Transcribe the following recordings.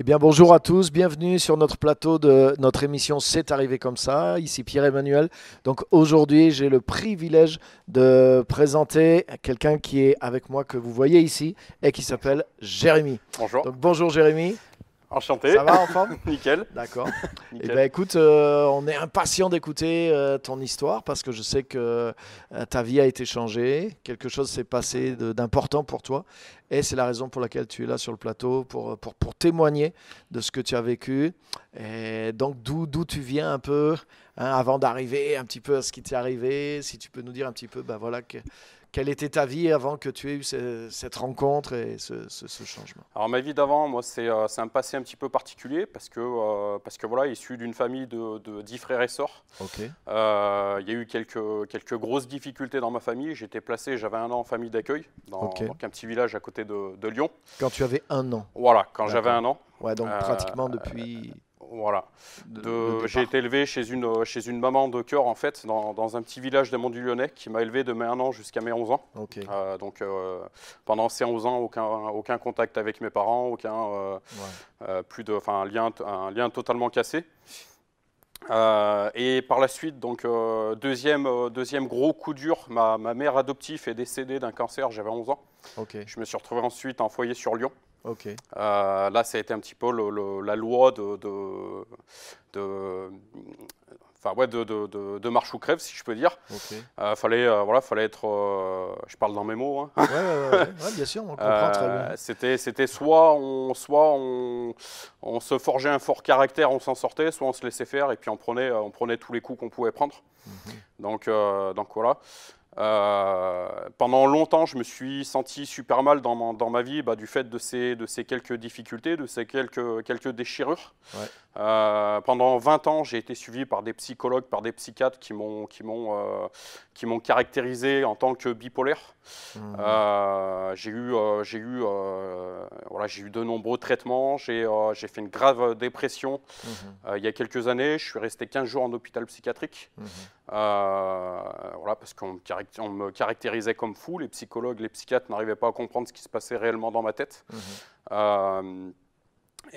Eh bien, bonjour à tous, bienvenue sur notre plateau de notre émission C'est arrivé comme ça. Ici Pierre-Emmanuel. Donc aujourd'hui, j'ai le privilège de présenter quelqu'un qui est avec moi, que vous voyez ici, et qui s'appelle Jérémy. Bonjour. bonjour Jérémy. Enchanté. Ça va en forme Nickel. D'accord. Eh ben, écoute, euh, on est impatient d'écouter euh, ton histoire parce que je sais que euh, ta vie a été changée, quelque chose s'est passé d'important pour toi et c'est la raison pour laquelle tu es là sur le plateau pour, pour, pour témoigner de ce que tu as vécu. Et donc d'où tu viens un peu hein, avant d'arriver un petit peu à ce qui t'est arrivé, si tu peux nous dire un petit peu ben voilà que, quelle était ta vie avant que tu aies eu cette rencontre et ce, changement Alors ma vie d'avant, moi, euh, c'est un passé un petit peu particulier parce que, euh, parce que voilà, issu d'une famille de, dix frères et sœurs. Ok. Euh, il y a eu quelques, quelques grosses difficultés dans ma famille. J'étais placé, j'avais un an en famille d'accueil dans, un petit village à côté de, de Lyon. Quand tu avais un an Voilà, quand j'avais un an. Ouais, donc pratiquement depuis voilà. J'ai été élevé chez une, chez une maman de cœur, en fait, dans, un petit village monts du Lyonnais, qui m'a élevé de mes 1 an jusqu'à mes 11 ans. Euh, donc, euh, pendant ces 11 ans, aucun, aucun contact avec mes parents, aucun euh, plus de, un lien, un lien totalement cassé. et par la suite, donc deuxième, deuxième gros coup dur, ma, mère adoptive est décédée d'un cancer, j'avais 11 ans. Je me suis retrouvé ensuite en foyer sur Lyon ok euh, là, ça a été un petit peu la loi de, de, de ouais, de, de, marche ou crève, si je peux dire. Okay. Euh, fallait, euh, voilà, fallait être, je parle dans mes mots. Hein. bien sûr, on comprend très bien. C'était, c'était soit on, soit on, se forgeait un fort caractère, on s'en sortait, soit on se laissait faire et puis on prenait, on prenait tous les coups qu'on pouvait prendre. Mhm. Donc, donc voilà. Euh, pendant longtemps, je me suis senti super mal dans ma, dans ma vie bah, du fait de ces, de ces, quelques difficultés, de ces quelques, quelques déchirures. Euh, pendant 20 ans, j'ai été suivi par des psychologues, par des psychiatres qui m'ont, qui m'ont, euh, caractérisé en tant que bipolaire. Mmh. Euh, j'ai, eu, j'ai, eu, voilà, j'ai eu de nombreux traitements, j'ai, fait une grave dépression mmh. il y a quelques années, je suis resté 15 jours en hôpital psychiatrique. Mmh. Euh, voilà, parce qu'on me caractérisait comme fou, les psychologues, les psychiatres n'arrivaient pas à comprendre ce qui se passait réellement dans ma tête. Mhm. Euh,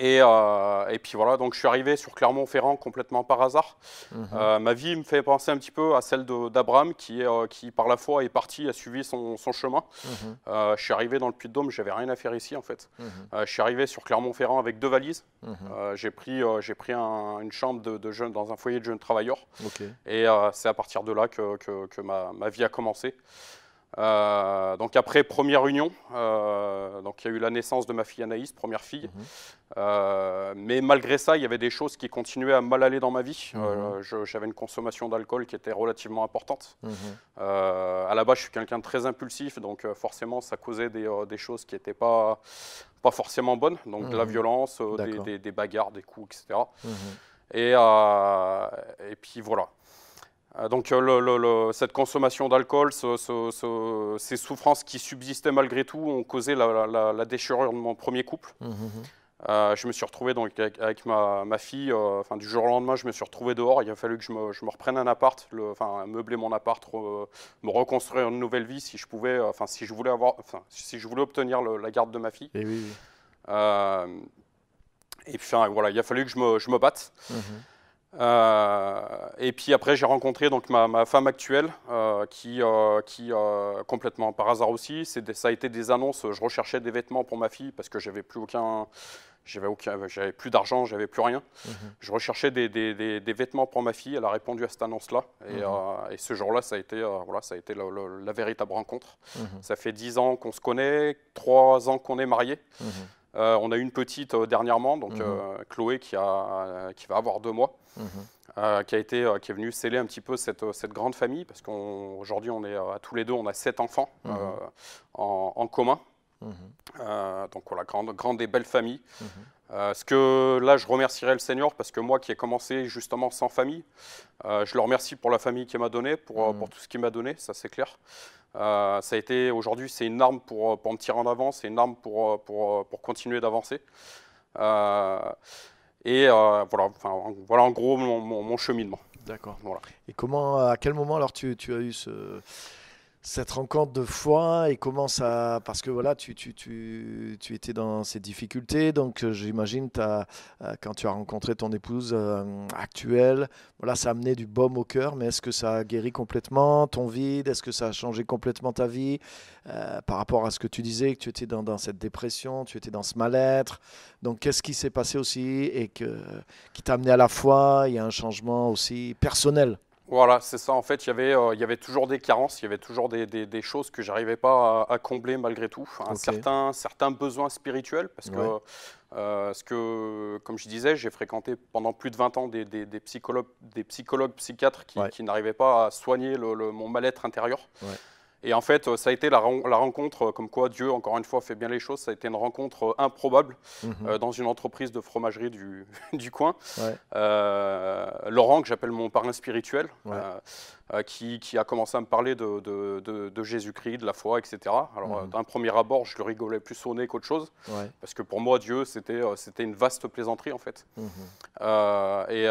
euh, et, puis voilà, donc je suis arrivé sur Clermont-Ferrand complètement par hasard. Mhm. Euh, ma vie me fait penser un petit peu à celle d'Abraham euh, qui, par la foi, est parti, a suivi son, chemin. Mhm. je suis arrivé dans le Puy-de-Dôme, j'avais rien à faire ici en fait. Mhm. je suis arrivé sur Clermont-Ferrand avec deux valises. J'ai pris, une chambre de, dans un foyer de jeunes travailleurs. Et c'est à partir de là que, ma, vie a commencé. Euh, donc après première union, euh, donc il y a eu la naissance de ma fille Anaïs, première fille. Mhm. Euh, mais malgré ça, il y avait des choses qui continuaient à mal aller dans ma vie. Mhm. J'avais une consommation d'alcool qui était relativement importante. Mhm. à la base, je suis quelqu'un de très impulsif, donc forcément, ça causait des, choses qui n'étaient pas, pas forcément bonnes. Donc de la violence, des, bagarres, des coups, etc. et puis voilà. Euh, donc euh, le, cette consommation d'alcool, ces souffrances qui subsistaient malgré tout ont causé la, déchirure de mon premier couple. Mmh, mmh, mmh. Euh, je me suis retrouvé donc avec, ma, fille, enfin, du jour au lendemain, je me suis retrouvé dehors. Il a fallu que je me, reprenne un appart, le, enfin, meubler mon appart, me reconstruire une nouvelle vie si je pouvais, enfin, si je voulais avoir, enfin, si je voulais obtenir la garde de ma fille. Eh et puis voilà, il a fallu que je me, batte. Euh, et puis après, j'ai rencontré donc ma, ma femme actuelle, euh, qui, euh, qui complètement par hasard aussi, ça a été des annonces. Je recherchais des vêtements pour ma fille parce que j'avais plus aucun, j'avais aucun, j'avais plus d'argent, j'avais plus rien. Mhm. Je recherchais des, des, des, vêtements pour ma fille. Elle a répondu à cette annonce-là, et, mhm. et, ce jour-là, ça a été, voilà, ça a été la, véritable rencontre. Mhm. Ça fait dix ans qu'on se connaît, trois ans qu'on est mariés. Euh, on a une petite euh, dernièrement, donc mhm. euh, Chloé qui, a, qui va avoir deux mois, mhm. qui, a été, qui est venue sceller un petit peu cette, grande famille, parce qu'aujourd'hui, on, est à tous les deux, on a sept enfants mhm. en, commun. donc voilà, grande, grande et belle famille. Euh, ce que là, je remercierai le Seigneur parce que moi qui ai commencé justement sans famille, euh, je le remercie pour la famille qu'il m'a donnée, pour, euh, mm. tout ce qu'il m'a donné, ça c'est clair. ça a été aujourd'hui, c'est une arme pour, me tirer en avant, c'est une arme pour, continuer d'avancer. et voilà, voilà en gros mon, cheminement. D'accord. Et comment, à quel moment alors tu as eu ce cette rencontre de foi et comment ça parce que voilà tu, tu, étais dans ces difficultés donc euh, j'imagine euh, quand tu as rencontré ton épouse euh, actuelle voilà ça a amené du baume au cœur mais est-ce que ça a guéri complètement ton vide est-ce que ça a changé complètement ta vie par rapport à ce que tu disais que tu étais dans, cette dépression tu étais dans ce mal-être donc qu'est-ce qui s'est passé aussi et que qui t'a amené à la foi il y a un changement aussi personnel voilà, c'est ça. En fait, il y, avait, euh, il y avait toujours des carences, il y avait toujours des, choses que j'arrivais pas à, combler malgré tout. Un certain, besoin spirituel, parce que, euh, ce que, comme je disais, j'ai fréquenté pendant plus de 20 ans des, psychologues, des psychologues psychiatres qui, n'arrivaient pas à soigner mon mal-être intérieur. Et en fait, euh, ça a été la, la, rencontre, euh, comme quoi Dieu, encore une fois, fait bien les choses, ça a été une rencontre euh, improbable mhm. dans une entreprise de fromagerie du, du coin. Laurent, que j'appelle mon parrain spirituel, qui, a commencé à me parler de, de, Jésus-Christ, de la foi, etc. Alors, mhm. d'un premier abord, je le rigolais plus au nez qu'autre chose, parce que pour moi, Dieu, c'était une vaste plaisanterie, en fait. Mhm. et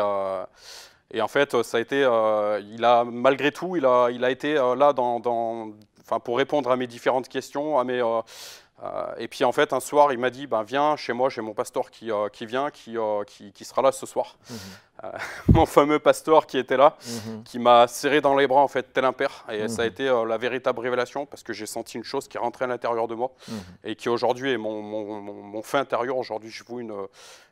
et en fait, euh, ça a été, euh, il a, malgré tout, il a, il a été euh, là dans, dans, pour répondre à mes différentes questions. À mes, et puis en fait, un soir, il m'a dit, ben, viens chez moi, j'ai mon pasteur qui, qui vient, qui, qui, sera là ce soir. Mhm. mon fameux pasteur qui était là, mhm. qui m'a serré dans les bras, en fait, tel un père. Et mhm. ça a été la véritable révélation, parce que j'ai senti une chose qui rentrait à l'intérieur de moi, et qui aujourd'hui est mon, mon, mon, intérieur. Aujourd'hui, je vous une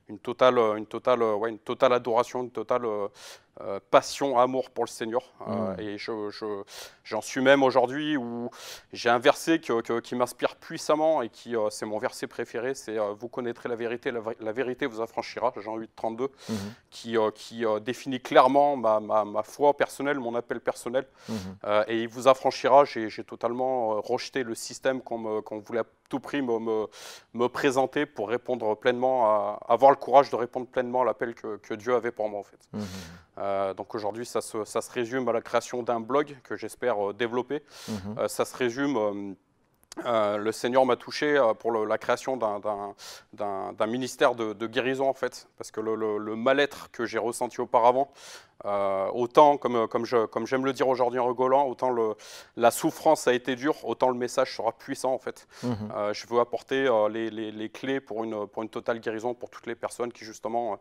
une totale, euh, une totale, euh, ouais, une totale adoration, une totale euh, passion, amour pour le Seigneur. Mm. et j'en je, j'en suis même aujourd'hui où j'ai un verset qui m'inspire puissamment et qui c'est mon verset préféré, c'est Vous connaîtrez la vérité, la, vérité vous affranchira, Jean 8, 32, mm-hmm. qui, qui définit clairement ma, ma, ma, foi personnelle, mon appel personnel. Mm-hmm. et il vous affranchira. J'ai totalement rejeté le système qu'on qu voulait tout prix me, présenter pour répondre pleinement, à, avoir le courage de répondre pleinement à l'appel que, Dieu avait pour moi en fait. Mhm. Euh, donc aujourd'hui, ça se, résume à la création d'un blog que j'espère euh, développer. Mhm. Euh, ça se résume euh, le Seigneur m'a touché euh, pour la création d'un ministère de, guérison, en fait, parce que le, mal-être que j'ai ressenti auparavant, euh, autant, comme, j'aime le dire aujourd'hui en rigolant, autant la souffrance a été dure, autant le message sera puissant, en fait. Mmh. je veux apporter les, clés pour une, totale guérison pour toutes les personnes qui, justement,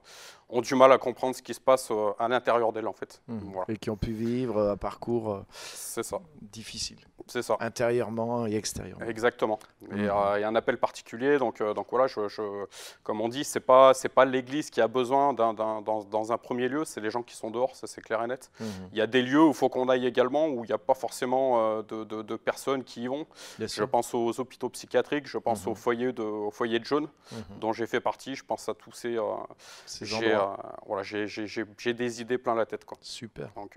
ont du mal à comprendre ce qui se passe à l'intérieur d'elles, en fait. Mmh. Et qui ont pu vivre un parcours ça. difficile. C'est ça. Intérieurement et extérieurement. Exactement. il y a un appel particulier. Donc, euh, donc voilà, je, comme on dit, ce n'est pas, pas l'Église qui a besoin d'un, dans, dans, un premier lieu, c'est les gens qui sont dehors, ça c'est clair et net. Mmh. Il y a des lieux où il faut qu'on aille également, où il n'y a pas forcément euh, de, de, personnes qui y vont. je pense aux hôpitaux psychiatriques, je pense mmh. au aux foyers de, aux foyers de jeunes, mmh. dont j'ai fait partie. Je pense à tous ces... gens. Euh, j'ai, voilà, j'ai, des idées plein la tête. Quoi. Super. Donc,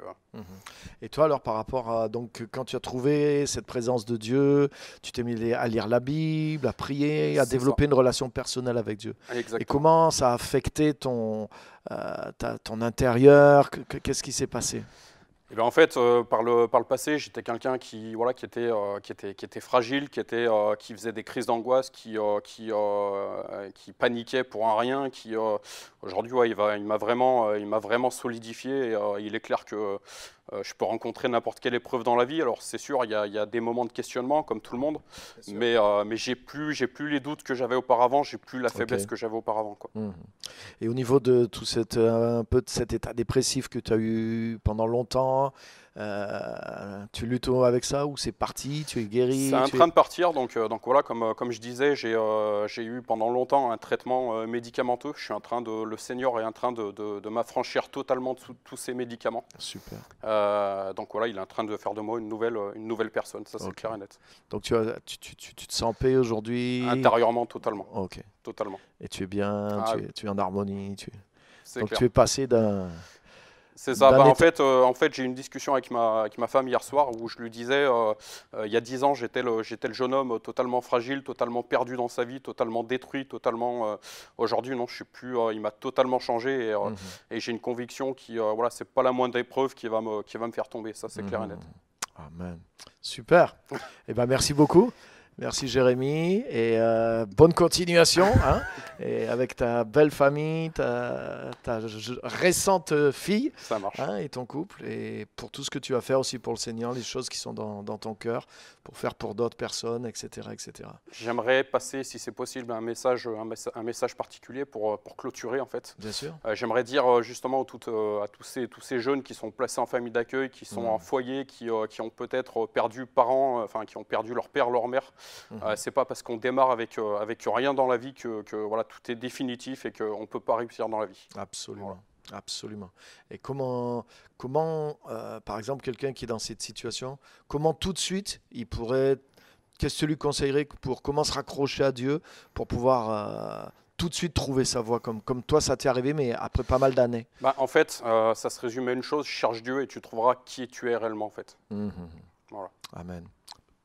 et toi alors par rapport à... Donc, quand tu as trouvé cette présence de Dieu, tu t'es mis à lire la Bible, à prier, à développer une relation personnelle avec Dieu. Et comment ça a affecté ton, euh, ton intérieur Qu'est-ce qui s'est passé eh bien, en fait, euh, par, le, par le passé, j'étais quelqu'un qui, voilà, qui, était, euh, qui, était, qui était fragile, qui, était, qui faisait des crises d'angoisse, qui, qui, paniquait pour un rien. Qui, aujourd'hui, il, il m'a vraiment, il m'a vraiment solidifié. il est clair que euh, je peux rencontrer n'importe quelle épreuve dans la vie. Alors c'est sûr, il y, a, des moments de questionnement, comme tout le monde, mais, euh, mais j'ai plus, plus les doutes que j'avais auparavant, j'ai plus la faiblesse que j'avais auparavant. Mmh. Et au niveau de tout euh, un peu de cet état dépressif que tu as eu pendant longtemps, euh, tu luttes avec ça ou c'est parti Tu es guéri C'est en train de partir. Donc, euh, donc voilà, comme, euh, comme je disais, j'ai eu pendant longtemps un traitement médicamenteux. Je suis en train de, le senior est en train de, m'affranchir totalement de tous ces médicaments. Super. donc voilà, il est en train de faire de moi une nouvelle, une nouvelle personne. Ça, c'est clair et net. Donc tu, tu, te sens en paix aujourd'hui Intérieurement, totalement. Ok. Totalement. Et tu es bien, ah, tu, es, en harmonie. Tu... Donc tu es passé d'un. C'est ça. Bah, en fait, euh, en fait j'ai eu une discussion avec ma, avec ma femme hier soir où je lui disais, euh, euh, il y a dix ans, j'étais le, j'étais le jeune homme totalement fragile, totalement perdu dans sa vie, totalement détruit, totalement. aujourd'hui, non, je suis plus. il m'a totalement changé et, mmh, mmh. j'ai une conviction qui, voilà, c'est pas la moindre épreuve qui va me, qui va me faire tomber. Ça, c'est mmh, clair et net. Amen. Super. et eh ben, merci beaucoup. Merci Jérémy et euh, bonne continuation hein, et avec ta belle famille, ta, ta récente fille hein, et ton couple et pour tout ce que tu vas faire aussi pour le Seigneur, les choses qui sont dans, dans ton cœur, pour faire pour d'autres personnes, etc. etc. J'aimerais passer, si c'est possible, un message, un, message particulier pour, euh, pour, clôturer en fait. Bien sûr. Euh, j'aimerais dire justement à tous ces, tous ces jeunes qui sont placés en famille d'accueil, qui sont mm. en foyer, qui, qui ont peut-être perdu parents, enfin qui ont perdu leur père, leur mère. Mhm. Euh, c'est pas parce qu'on démarre avec, euh, avec rien dans la vie que, voilà, tout est définitif et qu'on ne peut pas réussir dans la vie. Absolument. Absolument. Et comment, comment euh, par exemple, quelqu'un qui est dans cette situation, comment tout de suite il pourrait, qu'est-ce que tu lui conseillerais pour comment se raccrocher à Dieu pour pouvoir tout de suite trouver sa voie comme, comme toi ça t'est arrivé, mais après pas mal d'années bah, En fait, ça se résume à une chose cherche Dieu et tu trouveras qui tu es réellement en fait. Mmh, mmh, mmh. Amen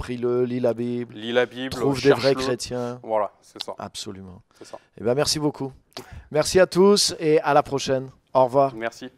prie-le, lis la Bible. la Bible. Trouve des vrais chrétiens. Voilà, c'est ça. Absolument. Ça. Eh ben, merci beaucoup. merci à tous et à la prochaine. Au revoir. Merci.